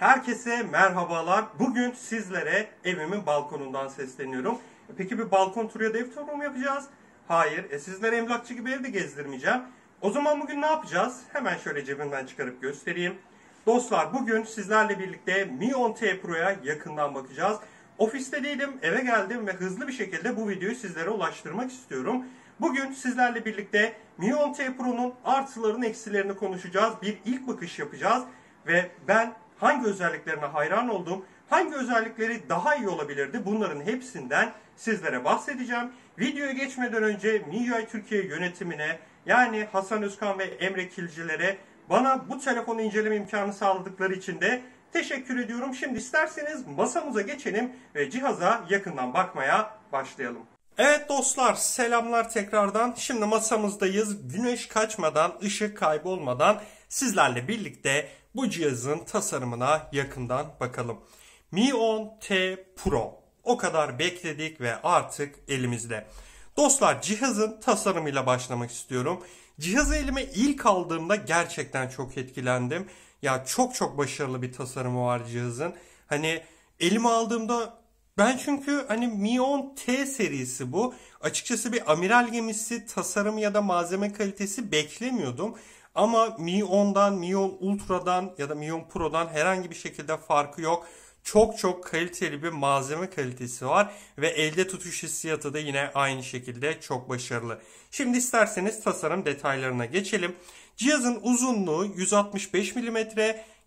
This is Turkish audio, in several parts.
Herkese merhabalar. Bugün sizlere evimin balkonundan sesleniyorum. E, peki bir balkon turu ya da ev turu mu yapacağız? Hayır. E sizlere emlakçı gibi evde gezdirmeyeceğim. O zaman bugün ne yapacağız? Hemen şöyle cebimden çıkarıp göstereyim. Dostlar bugün sizlerle birlikte Mion T Pro'ya yakından bakacağız. Ofiste değilim, eve geldim ve hızlı bir şekilde bu videoyu sizlere ulaştırmak istiyorum. Bugün sizlerle birlikte Mion T Pro'nun artılarını eksilerini konuşacağız. Bir ilk bakış yapacağız ve ben hangi özelliklerine hayran oldum, hangi özellikleri daha iyi olabilirdi bunların hepsinden sizlere bahsedeceğim. Videoya geçmeden önce MIUI Türkiye yönetimine yani Hasan Özkan ve Emre Kilcilere bana bu telefonu inceleme imkanı sağladıkları için de teşekkür ediyorum. Şimdi isterseniz masamıza geçelim ve cihaza yakından bakmaya başlayalım. Evet dostlar selamlar tekrardan. Şimdi masamızdayız. Güneş kaçmadan, ışık kaybolmadan sizlerle birlikte bu cihazın tasarımına yakından bakalım. Mi 10T Pro o kadar bekledik ve artık elimizde. Dostlar cihazın tasarımıyla başlamak istiyorum. Cihazı elime ilk aldığımda gerçekten çok etkilendim. Ya çok çok başarılı bir tasarımı var cihazın. Hani elime aldığımda ben çünkü hani Mi 10T serisi bu. Açıkçası bir amiral gemisi tasarım ya da malzeme kalitesi beklemiyordum. Ama Mi 10'dan, Mi 10 Ultra'dan ya da Mi 10 Pro'dan herhangi bir şekilde farkı yok. Çok çok kaliteli bir malzeme kalitesi var ve elde tutuş hissiyatı da yine aynı şekilde çok başarılı. Şimdi isterseniz tasarım detaylarına geçelim. Cihazın uzunluğu 165 mm,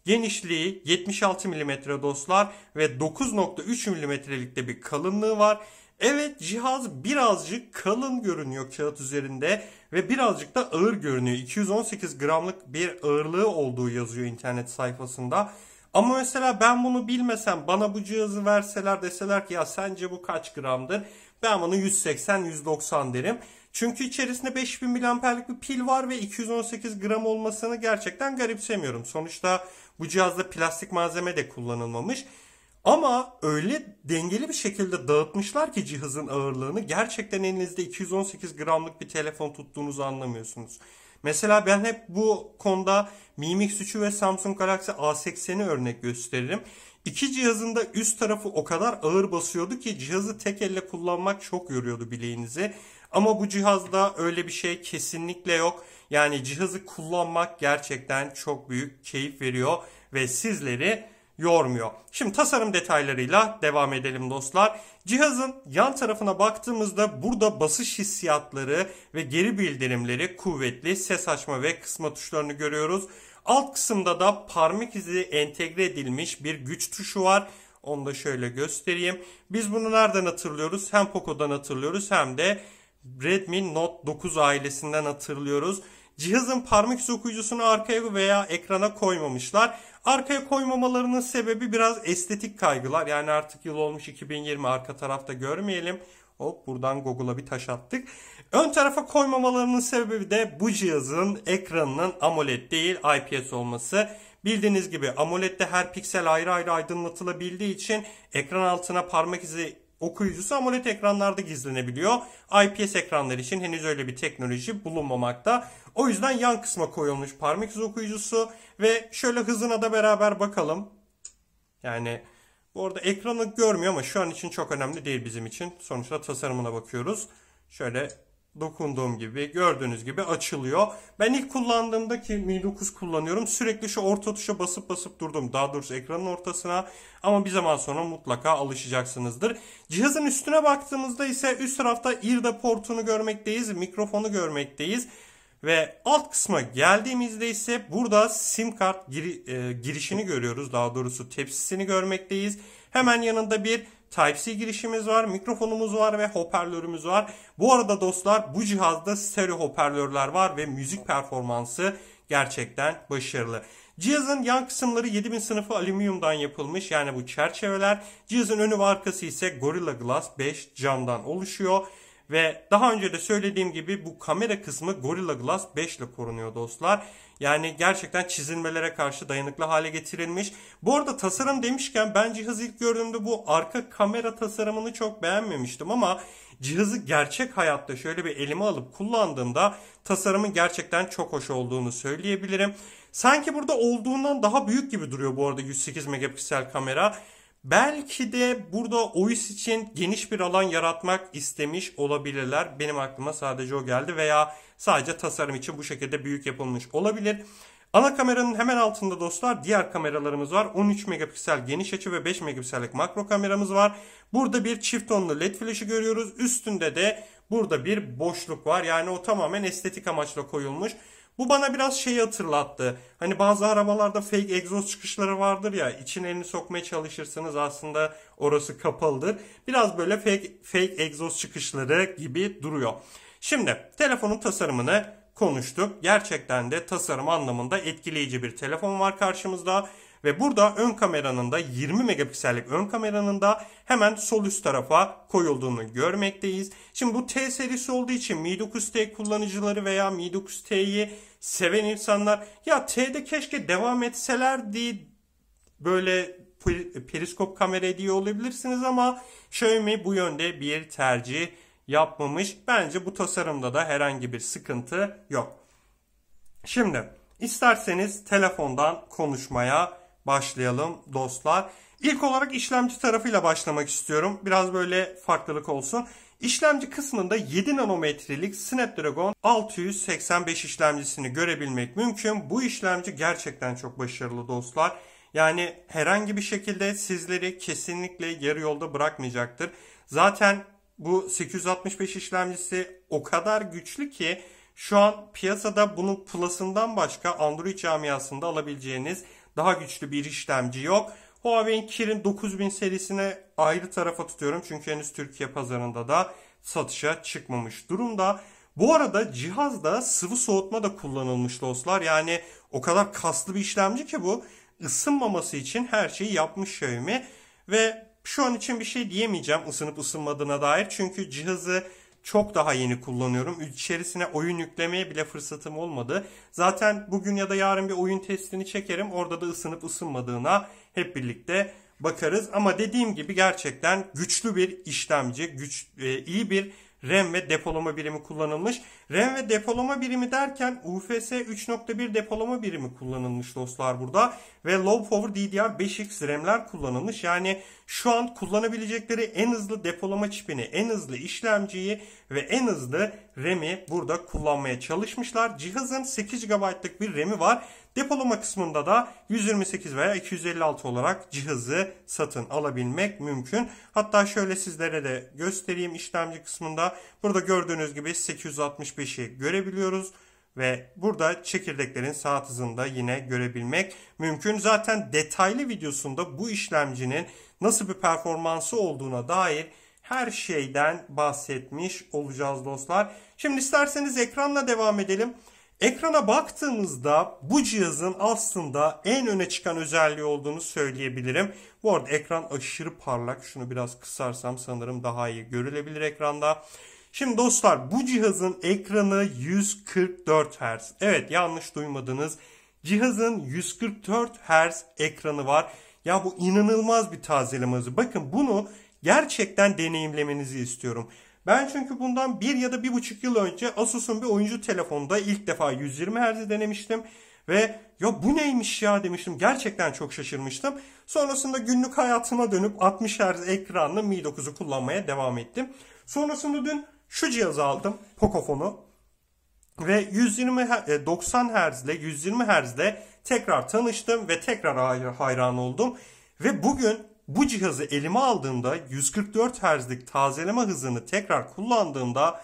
genişliği 76 mm dostlar ve 9.3 mm'likte bir kalınlığı var. Evet cihaz birazcık kalın görünüyor kağıt üzerinde ve birazcık da ağır görünüyor. 218 gramlık bir ağırlığı olduğu yazıyor internet sayfasında. Ama mesela ben bunu bilmesem bana bu cihazı verseler deseler ki ya sence bu kaç gramdır? Ben bunu 180-190 derim. Çünkü içerisinde 5000 miliamperlik bir pil var ve 218 gram olmasını gerçekten garipsemiyorum. Sonuçta bu cihazda plastik malzeme de kullanılmamış. Ama öyle dengeli bir şekilde dağıtmışlar ki cihazın ağırlığını gerçekten elinizde 218 gramlık bir telefon tuttuğunuzu anlamıyorsunuz. Mesela ben hep bu konuda Mi Mix 3'ü ve Samsung Galaxy A80'i örnek gösteririm. İki cihazın da üst tarafı o kadar ağır basıyordu ki cihazı tek elle kullanmak çok yoruyordu bileğinizi. Ama bu cihazda öyle bir şey kesinlikle yok. Yani cihazı kullanmak gerçekten çok büyük keyif veriyor ve sizleri yormuyor. Şimdi tasarım detaylarıyla devam edelim dostlar. Cihazın yan tarafına baktığımızda burada basış hissiyatları ve geri bildirimleri kuvvetli ses açma ve kısma tuşlarını görüyoruz. Alt kısımda da parmak izi entegre edilmiş bir güç tuşu var. Onu da şöyle göstereyim. Biz bunu nereden hatırlıyoruz? Hem Poco'dan hatırlıyoruz hem de Redmi Note 9 ailesinden hatırlıyoruz. Cihazın parmak izi okuyucusunu arkaya veya ekrana koymamışlar. Arkaya koymamalarının sebebi biraz estetik kaygılar. Yani artık yıl olmuş 2020 arka tarafta görmeyelim. Hop buradan Google'a bir taş attık. Ön tarafa koymamalarının sebebi de bu cihazın ekranının AMOLED değil IPS olması. Bildiğiniz gibi AMOLED'de her piksel ayrı ayrı aydınlatılabildiği için ekran altına parmak izi okuyucusu AMOLED ekranlarda gizlenebiliyor. IPS ekranlar için henüz öyle bir teknoloji bulunmamakta. O yüzden yan kısma koyulmuş parmak izi okuyucusu ve şöyle hızına da beraber bakalım. Yani bu arada ekranı görmüyor ama şu an için çok önemli değil bizim için. Sonuçta tasarımına bakıyoruz. Şöyle dokunduğum gibi gördüğünüz gibi açılıyor. Ben ilk kullandığımda ki Mi 9 kullanıyorum sürekli şu orta tuşa basıp basıp durdum. Daha doğrusu ekranın ortasına ama bir zaman sonra mutlaka alışacaksınızdır. Cihazın üstüne baktığımızda ise üst tarafta IRDA portunu görmekteyiz. Mikrofonu görmekteyiz. Ve alt kısma geldiğimizde ise burada sim kart gir- e, girişini görüyoruz. Daha doğrusu tepsisini görmekteyiz. Hemen yanında bir Type-C girişimiz var, mikrofonumuz var ve hoparlörümüz var. Bu arada dostlar bu cihazda stereo hoparlörler var ve müzik performansı gerçekten başarılı. Cihazın yan kısımları 7000 sınıfı alüminyumdan yapılmış yani bu çerçeveler. Cihazın önü ve arkası ise Gorilla Glass 5 camdan oluşuyor. Ve daha önce de söylediğim gibi bu kamera kısmı Gorilla Glass 5 ile korunuyor dostlar. Yani gerçekten çizilmelere karşı dayanıklı hale getirilmiş. Bu arada tasarım demişken ben cihazı ilk gördüğümde bu arka kamera tasarımını çok beğenmemiştim ama cihazı gerçek hayatta şöyle bir elime alıp kullandığımda tasarımın gerçekten çok hoş olduğunu söyleyebilirim. Sanki burada olduğundan daha büyük gibi duruyor bu arada 108 megapiksel kamera. Belki de burada OIS için geniş bir alan yaratmak istemiş olabilirler. Benim aklıma sadece o geldi veya sadece tasarım için bu şekilde büyük yapılmış olabilir. Ana kameranın hemen altında dostlar diğer kameralarımız var. 13 megapiksel geniş açı ve 5 megapiksellik makro kameramız var. Burada bir çift onlu led flaşı görüyoruz. Üstünde de burada bir boşluk var. Yani o tamamen estetik amaçla koyulmuş. Bu bana biraz şeyi hatırlattı. Hani bazı arabalarda fake egzoz çıkışları vardır ya. İçine elini sokmaya çalışırsınız aslında orası kapalıdır. Biraz böyle fake, fake egzoz çıkışları gibi duruyor. Şimdi telefonun tasarımını konuştuk. Gerçekten de tasarım anlamında etkileyici bir telefon var karşımızda. Ve burada ön kameranın da 20 megapiksellik ön kameranın da hemen sol üst tarafa koyulduğunu görmekteyiz. Şimdi bu T serisi olduğu için Mi 9T kullanıcıları veya Mi 9T'yi seven insanlar ya T'de keşke devam etselerdi böyle periskop kamera ediyor olabilirsiniz ama Xiaomi bu yönde bir tercih yapmamış. Bence bu tasarımda da herhangi bir sıkıntı yok. Şimdi isterseniz telefondan konuşmaya başlayalım dostlar. İlk olarak işlemci tarafıyla başlamak istiyorum. Biraz böyle farklılık olsun. İşlemci kısmında 7 nanometrelik Snapdragon 685 işlemcisini görebilmek mümkün. Bu işlemci gerçekten çok başarılı dostlar. Yani herhangi bir şekilde sizleri kesinlikle yarı yolda bırakmayacaktır. Zaten bu 865 işlemcisi o kadar güçlü ki şu an piyasada bunun Plus'ından başka Android camiasında alabileceğiniz daha güçlü bir işlemci yok. Huawei Kirin 9000 serisine ayrı tarafa tutuyorum. Çünkü henüz Türkiye pazarında da satışa çıkmamış durumda. Bu arada cihazda sıvı soğutma da kullanılmış dostlar. Yani o kadar kaslı bir işlemci ki bu ısınmaması için her şeyi yapmış Xiaomi. Ve şu an için bir şey diyemeyeceğim ısınıp ısınmadığına dair. Çünkü cihazı çok daha yeni kullanıyorum. İçerisine oyun yüklemeye bile fırsatım olmadı. Zaten bugün ya da yarın bir oyun testini çekerim. Orada da ısınıp ısınmadığına hep birlikte bakarız. Ama dediğim gibi gerçekten güçlü bir işlemci, güç, e, iyi bir RAM ve depolama birimi kullanılmış. RAM ve depolama birimi derken UFS 3.1 depolama birimi kullanılmış dostlar burada. Ve low power DDR5X RAM'ler kullanılmış. Yani şu an kullanabilecekleri en hızlı depolama çipini, en hızlı işlemciyi ve en hızlı RAM'i burada kullanmaya çalışmışlar. Cihazın 8 GB'lık bir RAM'i var Depolama kısmında da 128 veya 256 olarak cihazı satın alabilmek mümkün. Hatta şöyle sizlere de göstereyim işlemci kısmında. Burada gördüğünüz gibi 865'i görebiliyoruz ve burada çekirdeklerin saat hızında yine görebilmek mümkün. Zaten detaylı videosunda bu işlemcinin nasıl bir performansı olduğuna dair her şeyden bahsetmiş olacağız dostlar. Şimdi isterseniz ekranla devam edelim. Ekrana baktığımızda bu cihazın aslında en öne çıkan özelliği olduğunu söyleyebilirim. Bu arada ekran aşırı parlak. Şunu biraz kısarsam sanırım daha iyi görülebilir ekranda. Şimdi dostlar bu cihazın ekranı 144 Hz. Evet yanlış duymadınız. Cihazın 144 Hz ekranı var. Ya bu inanılmaz bir tazeleme hızı. Bakın bunu gerçekten deneyimlemenizi istiyorum. Ben çünkü bundan bir ya da bir buçuk yıl önce Asus'un bir oyuncu telefonda ilk defa 120 Hz'i denemiştim. Ve ya bu neymiş ya demiştim. Gerçekten çok şaşırmıştım. Sonrasında günlük hayatıma dönüp 60 Hz ekranlı Mi 9'u kullanmaya devam ettim. Sonrasında dün şu cihazı aldım. Pocophonu. Ve 120 90 e, Hz ile 120 Hz ile tekrar tanıştım ve tekrar hayran oldum. Ve bugün bu cihazı elime aldığımda 144 Hz'lik tazeleme hızını tekrar kullandığımda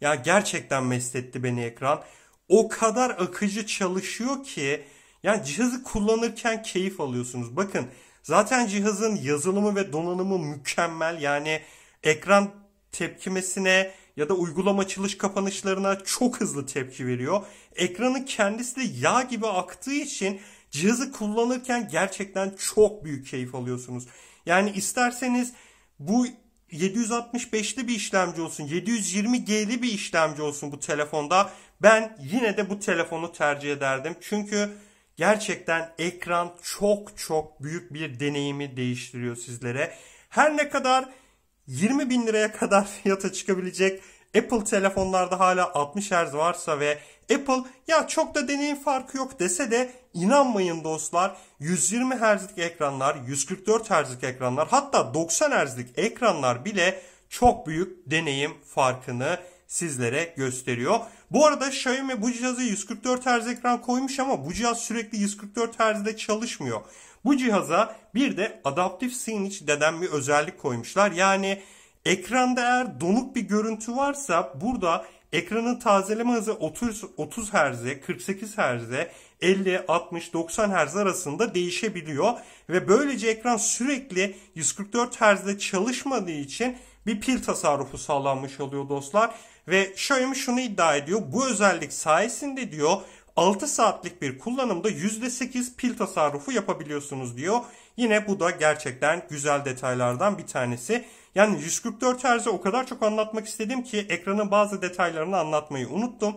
ya gerçekten mest etti beni ekran. O kadar akıcı çalışıyor ki yani cihazı kullanırken keyif alıyorsunuz. Bakın zaten cihazın yazılımı ve donanımı mükemmel. Yani ekran tepkimesine ya da uygulama açılış kapanışlarına çok hızlı tepki veriyor. Ekranın kendisi de yağ gibi aktığı için Cihazı kullanırken gerçekten çok büyük keyif alıyorsunuz. Yani isterseniz bu 765'li bir işlemci olsun, 720G'li bir işlemci olsun bu telefonda. Ben yine de bu telefonu tercih ederdim. Çünkü gerçekten ekran çok çok büyük bir deneyimi değiştiriyor sizlere. Her ne kadar 20 bin liraya kadar fiyata çıkabilecek Apple telefonlarda hala 60 Hz varsa ve Apple ya çok da deneyim farkı yok dese de inanmayın dostlar 120 Hz'lik ekranlar, 144 Hz'lik ekranlar hatta 90 Hz'lik ekranlar bile çok büyük deneyim farkını sizlere gösteriyor. Bu arada Xiaomi bu cihazı 144 Hz ekran koymuş ama bu cihaz sürekli 144 Hz'de çalışmıyor. Bu cihaza bir de adaptif signature deden bir özellik koymuşlar. Yani Ekranda eğer donuk bir görüntü varsa burada ekranın tazeleme hızı 30, 30 Hz'e, 48 Hz'e, 50, 60, 90 Hz arasında değişebiliyor. Ve böylece ekran sürekli 144 Hz'de çalışmadığı için bir pil tasarrufu sağlanmış oluyor dostlar. Ve Xiaomi şunu iddia ediyor. Bu özellik sayesinde diyor 6 saatlik bir kullanımda %8 pil tasarrufu yapabiliyorsunuz diyor. Yine bu da gerçekten güzel detaylardan bir tanesi. Yani 144 Hz'e o kadar çok anlatmak istedim ki ekranın bazı detaylarını anlatmayı unuttum.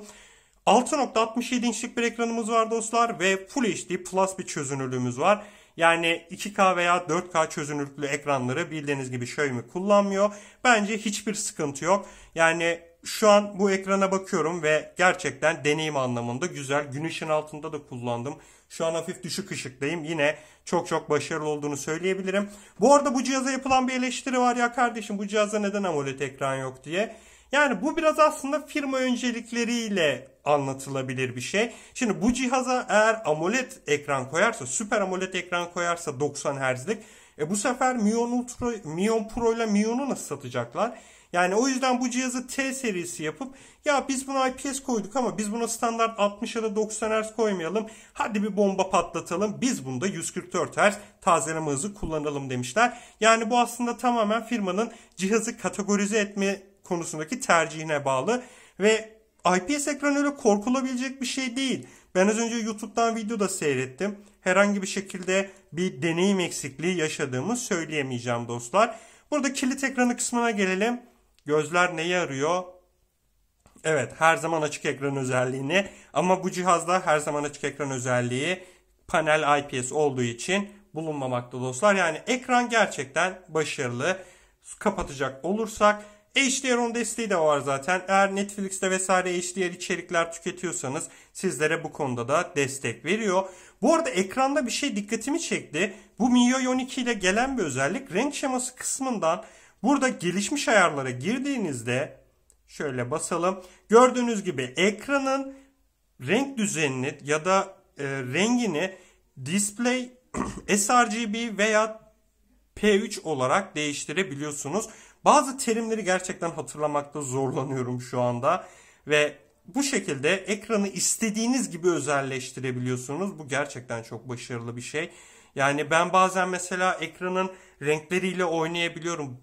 6.67 inçlik bir ekranımız var dostlar ve Full HD Plus bir çözünürlüğümüz var. Yani 2K veya 4K çözünürlüklü ekranları bildiğiniz gibi Xiaomi kullanmıyor. Bence hiçbir sıkıntı yok. Yani şu an bu ekrana bakıyorum ve gerçekten deneyim anlamında güzel. Güneşin altında da kullandım. Şu an hafif düşük ışıktayım. Yine çok çok başarılı olduğunu söyleyebilirim. Bu arada bu cihaza yapılan bir eleştiri var ya kardeşim bu cihaza neden AMOLED ekran yok diye. Yani bu biraz aslında firma öncelikleriyle anlatılabilir bir şey. Şimdi bu cihaza eğer AMOLED ekran koyarsa, süper AMOLED ekran koyarsa 90 Hz'lik e bu sefer Mion Ultra, Mion Pro ile Mion'u nasıl satacaklar? Yani o yüzden bu cihazı T serisi yapıp ya biz buna IPS koyduk ama biz buna standart 60 ya da 90 Hz koymayalım. Hadi bir bomba patlatalım. Biz bunda 144 Hz tazeleme hızı kullanalım demişler. Yani bu aslında tamamen firmanın cihazı kategorize etme konusundaki tercihine bağlı ve IPS ekranı öyle korkulabilecek bir şey değil. Ben az önce YouTube'dan video da seyrettim. Herhangi bir şekilde bir deneyim eksikliği yaşadığımı söyleyemeyeceğim dostlar. Burada kilit ekranı kısmına gelelim. Gözler neyi arıyor? Evet her zaman açık ekran özelliğini ama bu cihazda her zaman açık ekran özelliği panel IPS olduğu için bulunmamakta dostlar. Yani ekran gerçekten başarılı. Kapatacak olursak HDR10 desteği de var zaten. Eğer Netflix'te vesaire HDR içerikler tüketiyorsanız sizlere bu konuda da destek veriyor. Bu arada ekranda bir şey dikkatimi çekti. Bu MIUI 12 ile gelen bir özellik renk şeması kısmından Burada gelişmiş ayarlara girdiğinizde şöyle basalım. Gördüğünüz gibi ekranın renk düzenini ya da e, rengini display sRGB veya P3 olarak değiştirebiliyorsunuz. Bazı terimleri gerçekten hatırlamakta zorlanıyorum şu anda ve bu şekilde ekranı istediğiniz gibi özelleştirebiliyorsunuz. Bu gerçekten çok başarılı bir şey. Yani ben bazen mesela ekranın renkleriyle oynayabiliyorum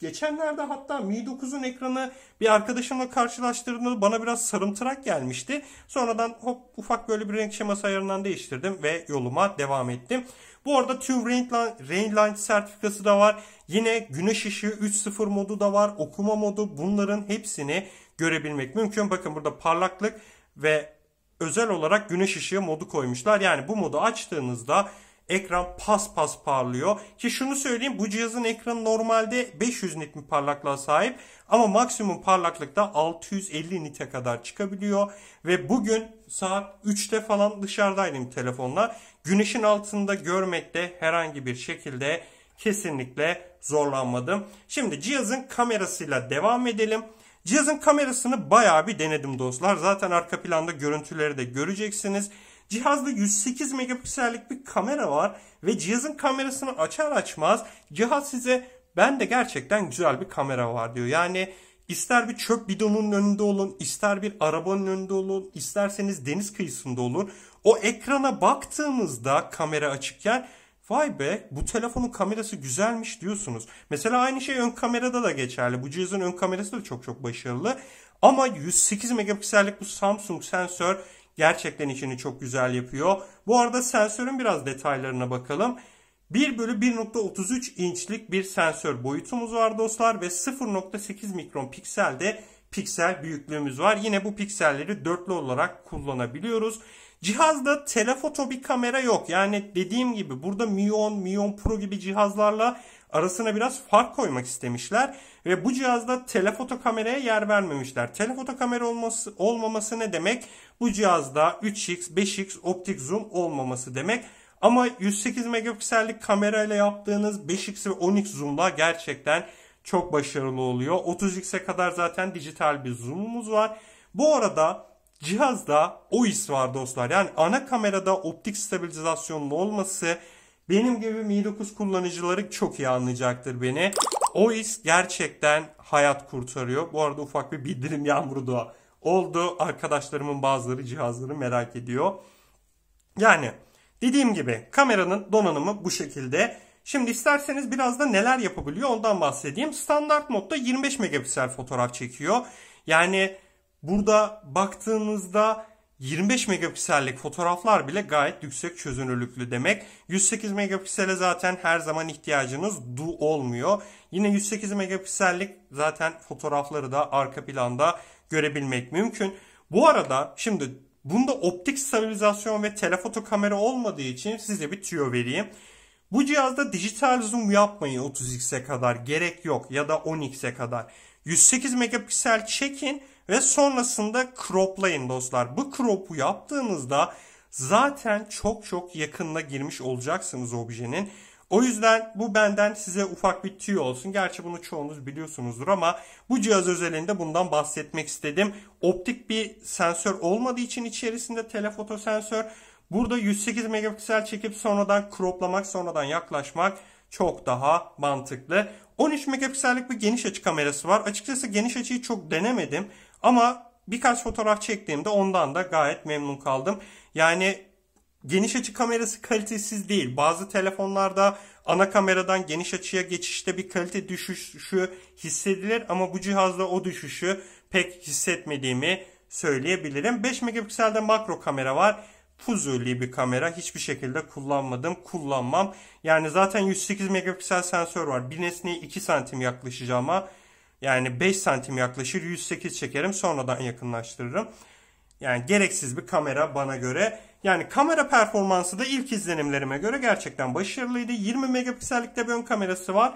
Geçenlerde hatta Mi 9'un ekranı bir arkadaşımla karşılaştırdığımda bana biraz sarımtırak gelmişti. Sonradan hop ufak böyle bir renk şeması ayarından değiştirdim ve yoluma devam ettim. Bu arada tüm Rainline sertifikası da var. Yine güneş ışığı 3.0 modu da var. Okuma modu bunların hepsini görebilmek mümkün. Bakın burada parlaklık ve özel olarak güneş ışığı modu koymuşlar. Yani bu modu açtığınızda Ekran pas pas parlıyor. Ki şunu söyleyeyim bu cihazın ekranı normalde 500 nit mi parlaklığa sahip. Ama maksimum parlaklıkta 650 nite kadar çıkabiliyor. Ve bugün saat 3'te falan dışarıdaydım telefonla. Güneşin altında görmekte herhangi bir şekilde kesinlikle zorlanmadım. Şimdi cihazın kamerasıyla devam edelim. Cihazın kamerasını bayağı bir denedim dostlar. Zaten arka planda görüntüleri de göreceksiniz. Cihazda 108 megapiksellik bir kamera var ve cihazın kamerasını açar açmaz cihaz size ben de gerçekten güzel bir kamera var diyor. Yani ister bir çöp bidonunun önünde olun, ister bir arabanın önünde olun, isterseniz deniz kıyısında olun. O ekrana baktığınızda kamera açıkken vay be bu telefonun kamerası güzelmiş diyorsunuz. Mesela aynı şey ön kamerada da geçerli. Bu cihazın ön kamerası da çok çok başarılı. Ama 108 megapiksellik bu Samsung sensör Gerçekten işini çok güzel yapıyor. Bu arada sensörün biraz detaylarına bakalım. 1 bölü 1.33 inçlik bir sensör boyutumuz var dostlar ve 0.8 mikron pikselde piksel büyüklüğümüz var. Yine bu pikselleri dörtlü olarak kullanabiliyoruz. Cihazda telefoto bir kamera yok. Yani dediğim gibi burada Mion, Mion Pro gibi cihazlarla arasına biraz fark koymak istemişler ve bu cihazda telefoto kameraya yer vermemişler. Telefoto kamera olması, olmaması ne demek? Bu cihazda 3x, 5x optik zoom olmaması demek. Ama 108 megapiksellik kamera ile yaptığınız 5x ve 10x zoomla gerçekten çok başarılı oluyor. 30x'e kadar zaten dijital bir zoom'umuz var. Bu arada cihazda OIS var dostlar. Yani ana kamerada optik stabilizasyonun olması benim gibi Mi 9 kullanıcıları çok iyi anlayacaktır beni. OIS gerçekten hayat kurtarıyor. Bu arada ufak bir bildirim yağmuru da oldu. Arkadaşlarımın bazıları cihazları merak ediyor. Yani dediğim gibi kameranın donanımı bu şekilde. Şimdi isterseniz biraz da neler yapabiliyor ondan bahsedeyim. Standart modda 25 megapiksel fotoğraf çekiyor. Yani burada baktığımızda. 25 megapiksellik fotoğraflar bile gayet yüksek çözünürlüklü demek. 108 megapiksele zaten her zaman ihtiyacınız du olmuyor. Yine 108 megapiksellik zaten fotoğrafları da arka planda görebilmek mümkün. Bu arada şimdi bunda optik stabilizasyon ve telefoto kamera olmadığı için size bir tüyo vereyim. Bu cihazda dijital zoom yapmayın 30x'e kadar gerek yok ya da 10x'e kadar. 108 megapiksel çekin ve sonrasında croplayın dostlar. Bu crop'u yaptığınızda zaten çok çok yakınına girmiş olacaksınız objenin. O yüzden bu benden size ufak bir tüy olsun. Gerçi bunu çoğunuz biliyorsunuzdur ama bu cihaz özelinde bundan bahsetmek istedim. Optik bir sensör olmadığı için içerisinde telefoto sensör. Burada 108 megapiksel çekip sonradan croplamak, sonradan yaklaşmak çok daha mantıklı. 13 megapiksellik bir geniş açı kamerası var. Açıkçası geniş açıyı çok denemedim. Ama birkaç fotoğraf çektiğimde ondan da gayet memnun kaldım. Yani geniş açı kamerası kalitesiz değil. Bazı telefonlarda ana kameradan geniş açıya geçişte bir kalite düşüşü hissedilir ama bu cihazda o düşüşü pek hissetmediğimi söyleyebilirim. 5 megapikselde makro kamera var. Fuzuli bir kamera. Hiçbir şekilde kullanmadım. Kullanmam. Yani zaten 108 megapiksel sensör var. Bir nesneye 2 santim yaklaşacağıma yani 5 santim yaklaşır 108 çekerim sonradan yakınlaştırırım. Yani gereksiz bir kamera bana göre. Yani kamera performansı da ilk izlenimlerime göre gerçekten başarılıydı. 20 megapiksellikte bir ön kamerası var.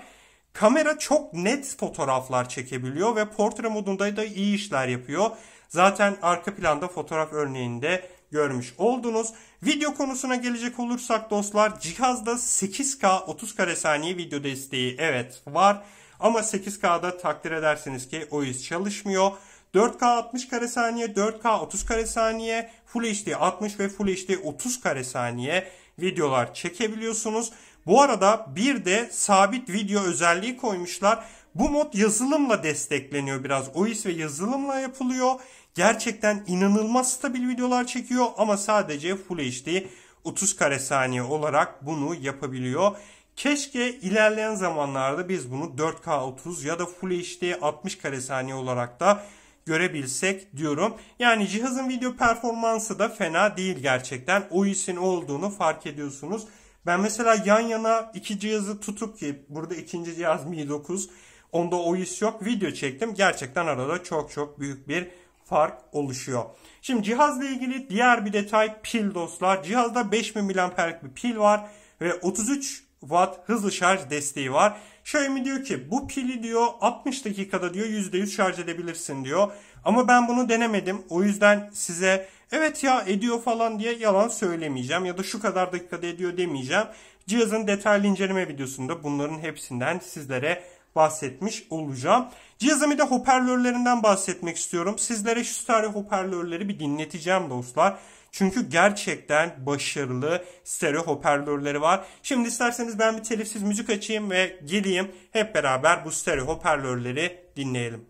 Kamera çok net fotoğraflar çekebiliyor ve portre modunda da iyi işler yapıyor. Zaten arka planda fotoğraf örneğinde görmüş oldunuz. Video konusuna gelecek olursak dostlar cihazda 8K 30 kare saniye video desteği evet var. Ama 8K'da takdir edersiniz ki ois çalışmıyor. 4K 60 kare saniye, 4K 30 kare saniye, Full HD 60 ve Full HD 30 kare saniye videolar çekebiliyorsunuz. Bu arada bir de sabit video özelliği koymuşlar. Bu mod yazılımla destekleniyor biraz. OIS ve yazılımla yapılıyor. Gerçekten inanılmaz stabil videolar çekiyor ama sadece Full HD 30 kare saniye olarak bunu yapabiliyor. Keşke ilerleyen zamanlarda biz bunu 4K 30 ya da Full HD 60 kare saniye olarak da görebilsek diyorum. Yani cihazın video performansı da fena değil gerçekten. O olduğunu fark ediyorsunuz. Ben mesela yan yana iki cihazı tutup ki burada ikinci cihaz Mi 9 onda OIS yok video çektim. Gerçekten arada çok çok büyük bir fark oluşuyor. Şimdi cihazla ilgili diğer bir detay pil dostlar. Cihazda 5000 mAh'lik bir pil var ve 33 Watt hızlı şarj desteği var. Xiaomi diyor ki bu pili diyor 60 dakikada diyor %100 şarj edebilirsin diyor. Ama ben bunu denemedim. O yüzden size evet ya ediyor falan diye yalan söylemeyeceğim ya da şu kadar dakikada ediyor demeyeceğim. Cihazın detaylı inceleme videosunda bunların hepsinden sizlere bahsetmiş olacağım. Cihazın bir de hoparlörlerinden bahsetmek istiyorum. Sizlere şu tarih hoparlörleri bir dinleteceğim dostlar. Çünkü gerçekten başarılı stereo hoparlörleri var. Şimdi isterseniz ben bir telifsiz müzik açayım ve geleyim. Hep beraber bu stereo hoparlörleri dinleyelim.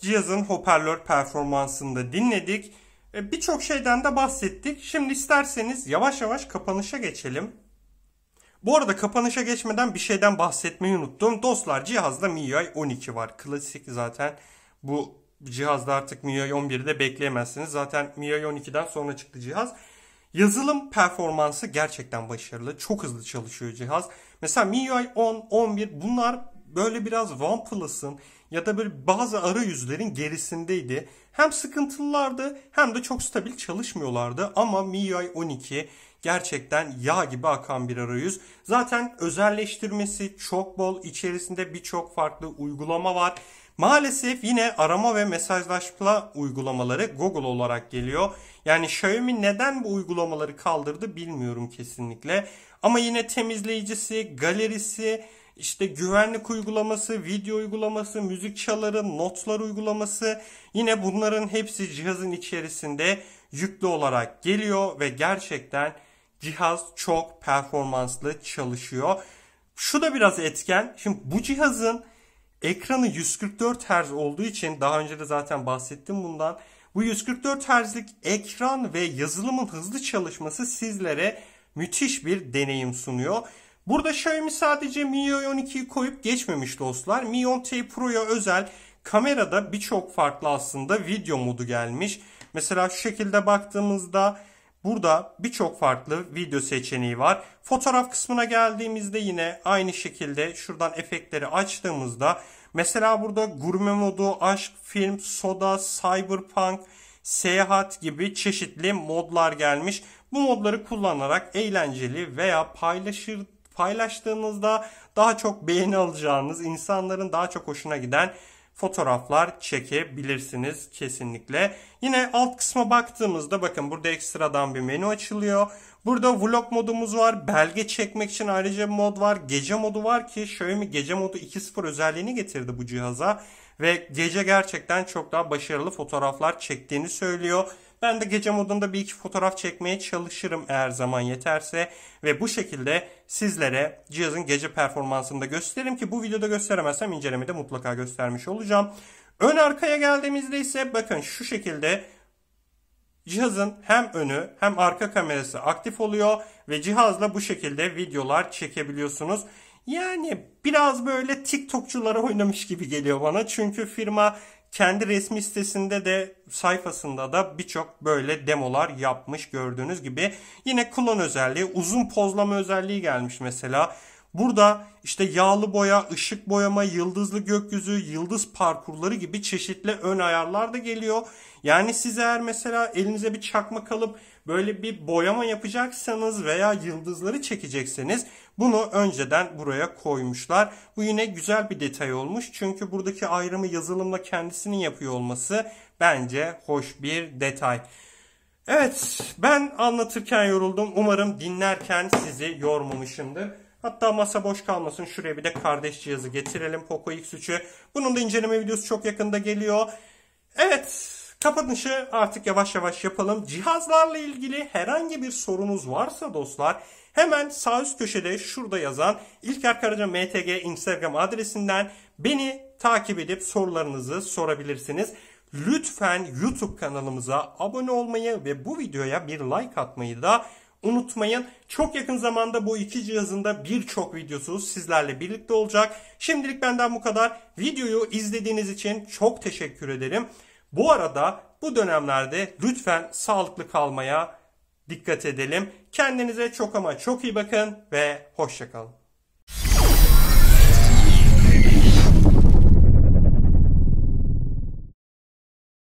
cihazın hoparlör performansında dinledik. E, birçok şeyden de bahsettik. Şimdi isterseniz yavaş yavaş kapanışa geçelim. Bu arada kapanışa geçmeden bir şeyden bahsetmeyi unuttum. Dostlar cihazda MIUI 12 var. Klasik zaten bu cihazda artık MIUI 11'i de bekleyemezsiniz. Zaten MIUI 12'den sonra çıktı cihaz. Yazılım performansı gerçekten başarılı. Çok hızlı çalışıyor cihaz. Mesela MIUI 10, 11 bunlar böyle biraz OnePlus'ın ya da böyle bazı arayüzlerin gerisindeydi. Hem sıkıntılılardı hem de çok stabil çalışmıyorlardı ama MIUI 12 gerçekten yağ gibi akan bir arayüz. Zaten özelleştirmesi çok bol. içerisinde birçok farklı uygulama var. Maalesef yine arama ve mesajlaşma uygulamaları Google olarak geliyor. Yani Xiaomi neden bu uygulamaları kaldırdı bilmiyorum kesinlikle. Ama yine temizleyicisi, galerisi, işte güvenlik uygulaması, video uygulaması, müzik çaları, notlar uygulaması yine bunların hepsi cihazın içerisinde yüklü olarak geliyor ve gerçekten cihaz çok performanslı çalışıyor. Şu da biraz etken. Şimdi bu cihazın ekranı 144 Hz olduğu için daha önce de zaten bahsettim bundan. Bu 144 Hz'lik ekran ve yazılımın hızlı çalışması sizlere müthiş bir deneyim sunuyor. Burada Xiaomi sadece MIUI 12'yi koyup geçmemiş dostlar. Mi 10T Pro'ya özel kamerada birçok farklı aslında video modu gelmiş. Mesela şu şekilde baktığımızda burada birçok farklı video seçeneği var. Fotoğraf kısmına geldiğimizde yine aynı şekilde şuradan efektleri açtığımızda mesela burada gurme modu, aşk, film, soda, cyberpunk, seyahat gibi çeşitli modlar gelmiş. Bu modları kullanarak eğlenceli veya paylaşır paylaştığınızda daha çok beğeni alacağınız, insanların daha çok hoşuna giden fotoğraflar çekebilirsiniz kesinlikle. Yine alt kısma baktığımızda bakın burada ekstradan bir menü açılıyor. Burada vlog modumuz var. Belge çekmek için ayrıca bir mod var. Gece modu var ki Xiaomi gece modu 2.0 özelliğini getirdi bu cihaza. Ve gece gerçekten çok daha başarılı fotoğraflar çektiğini söylüyor. Ben de gece modunda bir iki fotoğraf çekmeye çalışırım eğer zaman yeterse. Ve bu şekilde sizlere cihazın gece performansını da gösteririm ki bu videoda gösteremezsem incelemede mutlaka göstermiş olacağım. Ön arkaya geldiğimizde ise bakın şu şekilde Cihazın hem önü hem arka kamerası aktif oluyor ve cihazla bu şekilde videolar çekebiliyorsunuz. Yani biraz böyle TikTokçulara oynamış gibi geliyor bana. Çünkü firma kendi resmi sitesinde de sayfasında da birçok böyle demolar yapmış gördüğünüz gibi. Yine klon özelliği, uzun pozlama özelliği gelmiş mesela. Burada işte yağlı boya, ışık boyama, yıldızlı gökyüzü, yıldız parkurları gibi çeşitli ön ayarlar da geliyor. Yani siz eğer mesela elinize bir çakmak alıp böyle bir boyama yapacaksanız veya yıldızları çekecekseniz bunu önceden buraya koymuşlar. Bu yine güzel bir detay olmuş. Çünkü buradaki ayrımı yazılımla kendisinin yapıyor olması bence hoş bir detay. Evet ben anlatırken yoruldum. Umarım dinlerken sizi yormamışımdır. Hatta masa boş kalmasın. Şuraya bir de kardeş cihazı getirelim Poco X3'ü. Bunun da inceleme videosu çok yakında geliyor. Evet Kapanışı artık yavaş yavaş yapalım. Cihazlarla ilgili herhangi bir sorunuz varsa dostlar hemen sağ üst köşede şurada yazan İlker Karaca MTG Instagram adresinden beni takip edip sorularınızı sorabilirsiniz. Lütfen YouTube kanalımıza abone olmayı ve bu videoya bir like atmayı da unutmayın. Çok yakın zamanda bu iki cihazında birçok videosu sizlerle birlikte olacak. Şimdilik benden bu kadar. Videoyu izlediğiniz için çok teşekkür ederim. Bu arada bu dönemlerde lütfen sağlıklı kalmaya dikkat edelim. Kendinize çok ama çok iyi bakın ve hoşçakalın.